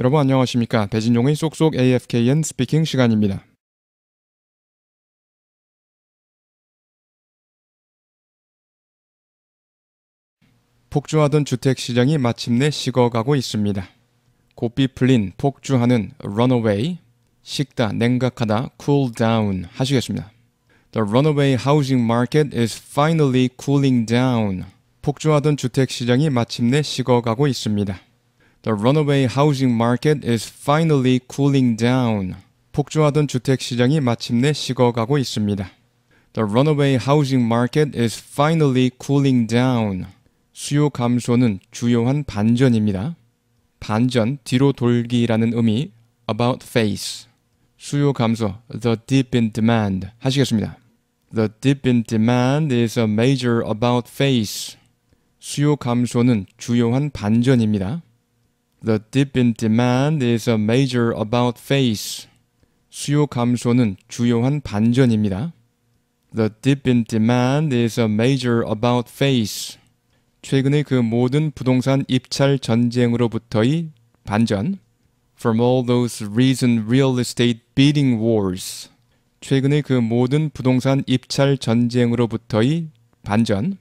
여러분 안녕하십니까? 배진용의 쏙쏙 AFKN 스피킹 시간입니다. 폭주하던 주택 시장이 마침내 식어가고 있습니다. 고삐 풀린 폭주하는 runaway, 식다, 냉각하다, cool down 하시겠습니다. The runaway housing market is finally cooling down. 폭주하던 주택 시장이 마침내 식어가고 있습니다. The runaway housing market is finally cooling down. 폭주하던 주택 시장이 마침내 식어가고 있습니다. The runaway housing market is finally cooling down. 수요 감소는 주요한 반전입니다. 반전, 뒤로 돌기라는 의미, about face. 수요 감소, the dip in demand 하시겠습니다. The dip in demand is a major about face. 수요 감소는 주요한 반전입니다. The dip in demand is a major about face. 수요 감소는 주요한 반전입니다. The dip in demand is a major about face. 최근의 그 모든 부동산 입찰 전쟁으로부터의 반전. From all those recent real estate bidding wars. 최근의 그 모든 부동산 입찰 전쟁으로부터의 반전.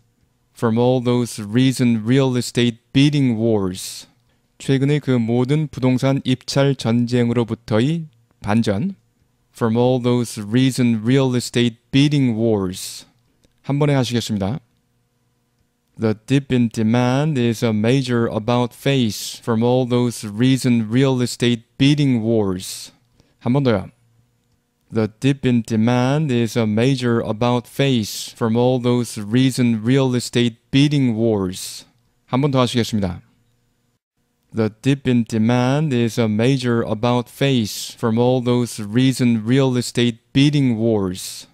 From all those recent real estate bidding wars. 최근의 그 모든 부동산 입찰 전쟁으로부터의 반전 From all those recent real estate bidding wars 한 번에 하시겠습니다. The dip in demand is a major about face from all those recent real estate bidding wars. 한번 번 더요. The dip in demand is a major about face from all those recent real estate bidding wars. 한더 하시겠습니다. The dip in demand is a major about face from all those recent real estate bidding wars.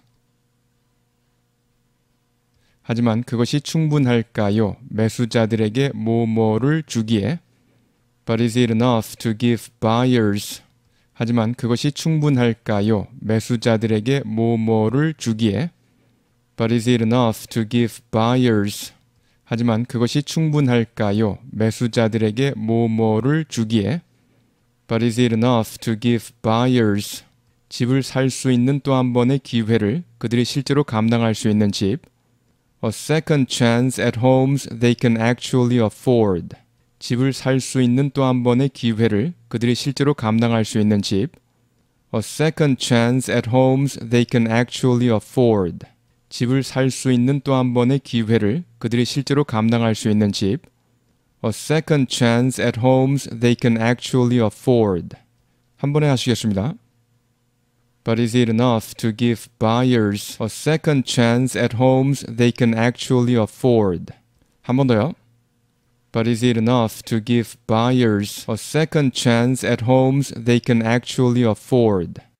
하지만 그것이 충분할까요? 매수자들에게 뭐뭐를 주기에 But is it enough to give buyers? 하지만 그것이 충분할까요? 매수자들에게 뭐뭐를 주기에 But is it enough to give buyers? 하지만 그것이 충분할까요? 매수자들에게 뭐뭐를 주기에 But is it enough to give buyers 집을 살 수 있는 또 한 번의 기회를 그들이 실제로 감당할 수 있는 집 A second chance at homes they can actually afford 집을 살 수 있는 또 한 번의 기회를 그들이 실제로 감당할 수 있는 집 A second chance at homes they can actually afford 집을 살 수 있는 또 한 번의 기회를 그들이 실제로 감당할 수 있는 집. A second chance at homes they can actually afford. 한 번에 하시겠습니다. But is it enough to give buyers a second chance at homes they can actually afford? 한번 더요. But is it enough to give buyers a second chance at homes they can actually afford?